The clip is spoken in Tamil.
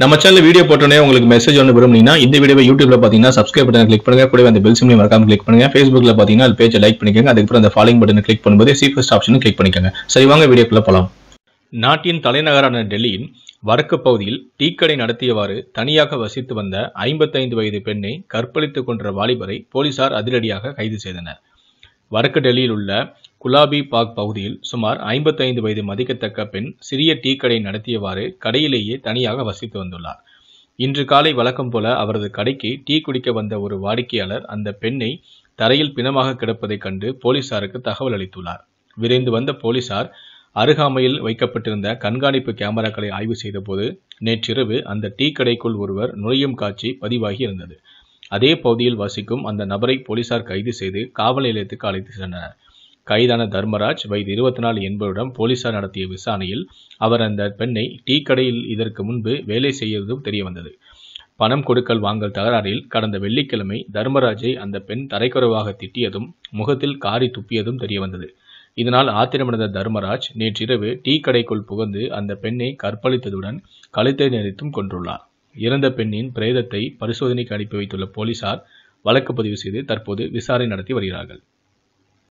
நம்ம சேனல் வீடியோ போட்டோன்னே உங்களுக்கு மெசேஜ் ஒன்று விரும்புனீங்கன்னா இந்த வீடியோ யூடியூப்ல பார்த்தீங்கன்னா சப்ஸ்கிரைப் பட்டன் கிளிக் பண்ணுங்க கூட அந்த பெல் சிம்லையும் மறக்காம கிளிக் பண்ணுங்க ஃபேஸ்புக்ல பார்த்தீங்கன்னா அது பேஜை லைக் பண்ணிக்கோங்க அதுக்கப்புறம் அந்த ஃபாலோ பட்டன் கிளிக் பண்ணும்போது சீஃபஸ்ட் ஆப்ஷனும் கிளிக் பண்ணிக்கோங்க சரி வாங்க வீடியோக்குள்ள போகலாம் நாட்டின் தலைநகரான டெல்லியின் வடக்கு பகுதியில் டீக்கடை நடத்தியவாறு தனியாக வசித்து வந்த ஐம்பத்தைந்து வயது பெண்ணை கற்பழித்துக் கொன்ற வாலிபரை போலீசார் அதிரடியாக கைது செய்தனர் வடக்கு டெல்லியில் உள்ள குலாபி பாக் பகுதியில் சுமார் ஐம்பத்தைந்து வயது மதிக்கத்தக்க பெண் சிறிய டீ கடை நடத்தியவாறு கடையிலேயே தனியாக வசித்து வந்துள்ளார் இன்று காலை வழக்கம் போல அவரது கடைக்கு டீ குடிக்க வந்த ஒரு வாடிக்கையாளர் அந்த பெண்ணை தரையில் பிணமாக கிடப்பதைக் கண்டு போலீசாருக்கு தகவல் அளித்துள்ளார் விரைந்து வந்த போலீசார் அருகாமையில் வைக்கப்பட்டிருந்த கண்காணிப்பு கேமராக்களை ஆய்வு செய்தபோது நேற்றிரவு அந்த டீ கடைக்குள் ஒருவர் நுழையும் காட்சி பதிவாகி இருந்தது அதே பகுதியில் வசிக்கும் அந்த நபரை போலீசார் கைது செய்து காவல் நிலையத்துக்கு அழைத்து சென்றனர் கைதான தர்மராஜ் வயது இருபத்தி நாலு என்பவரிடம் போலீசார் நடத்திய விசாரணையில் அவர் அந்த பெண்ணை டீ கடையில் இதற்கு முன்பு வேலை செய்யறதும் தெரிய வந்தது பணம் கொடுக்கல் வாங்கல் தகராறில் கடந்த வெள்ளிக்கிழமை தர்மராஜை அந்த பெண் தரைக்குறைவாக திட்டியதும் முகத்தில் காரி துப்பியதும் தெரிய வந்தது இதனால் ஆத்திரமடைந்த தர்மராஜ் நேற்றிரவு டீ கடைக்குள் புகுந்து அந்த பெண்ணை கற்பழித்ததுடன் கழுத்தை நிறுத்தும் கொன்றுள்ளார் இறந்த பெண்ணின் பிரேதத்தை பரிசோதனைக்கு அனுப்பி வைத்துள்ள போலீசார் வழக்கு பதிவு செய்து தற்போது விசாரணை நடத்தி வருகிறார்கள்